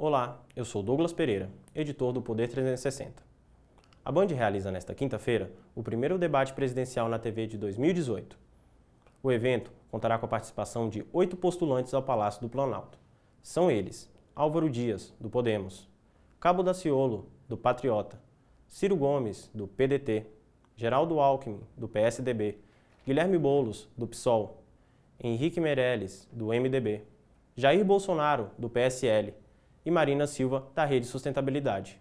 Olá, eu sou Douglas Pereira, editor do Poder 360. A Band realiza nesta quinta-feira o primeiro debate presidencial na TV de 2018. O evento contará com a participação de oito postulantes ao Palácio do Planalto. São eles Álvaro Dias, do Podemos, Cabo Daciolo, do Patriota, Ciro Gomes, do PDT, Geraldo Alckmin, do PSDB, Guilherme Boulos, do PSOL, Henrique Meirelles, do MDB, Jair Bolsonaro, do PSL e Marina Silva, da Rede Sustentabilidade.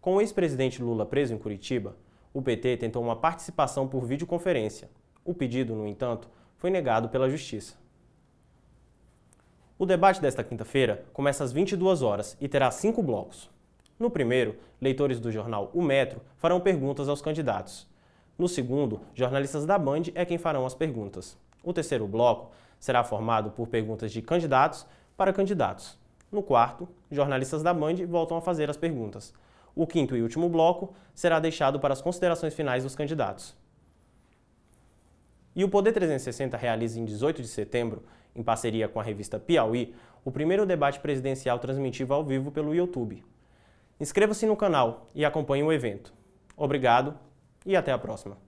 Com o ex-presidente Lula preso em Curitiba, o PT tentou uma participação por videoconferência. O pedido, no entanto, foi negado pela Justiça. O debate desta quinta-feira começa às 22 horas e terá cinco blocos. No primeiro, leitores do jornal O Metro farão perguntas aos candidatos. No segundo, jornalistas da Band é quem farão as perguntas. O terceiro bloco será formado por perguntas de candidatos para candidatos. No quarto, jornalistas da Band voltam a fazer as perguntas. O quinto e último bloco será deixado para as considerações finais dos candidatos. E o Poder 360 realiza em 18 de setembro, em parceria com a revista Piauí, o primeiro debate presidencial transmitido ao vivo pelo YouTube. Inscreva-se no canal e acompanhe o evento. Obrigado e até a próxima.